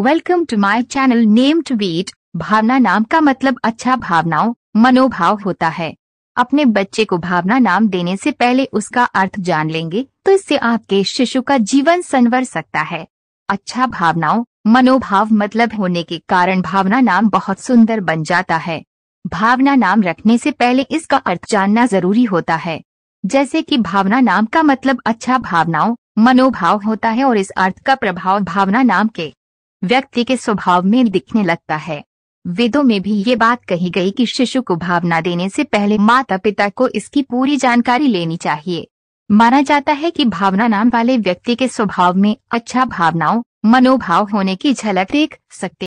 welcome to my channel name टू बीट भावना नाम का मतलब अच्छा भावनाओं मनोभाव होता है अपने बच्चे को भावना नाम देने से पहले उसका अर्थ जान लेंगे तो इससे आपके शिशु का जीवन संवर सकता है अच्छा भावनाओं मनोभाव मतलब होने के कारण भावना नाम बहुत सुंदर बन जाता है भावना नाम रखने से पहले इसका अर्थ जानना जरूरी होता है जैसे कि भावना नाम का मतलब अच्छा भावनाओं मनोभाव होता है और इस अर्थ का प्रभाव भावना नाम के व्यक्ति के स्वभाव में दिखने लगता है वेदों में भी ये बात कही गई कि शिशु को भावना देने से पहले माता पिता को इसकी पूरी जानकारी लेनी चाहिए माना जाता है कि भावना नाम वाले व्यक्ति के स्वभाव में अच्छा भावनाओं मनोभाव होने की झलक देख सकते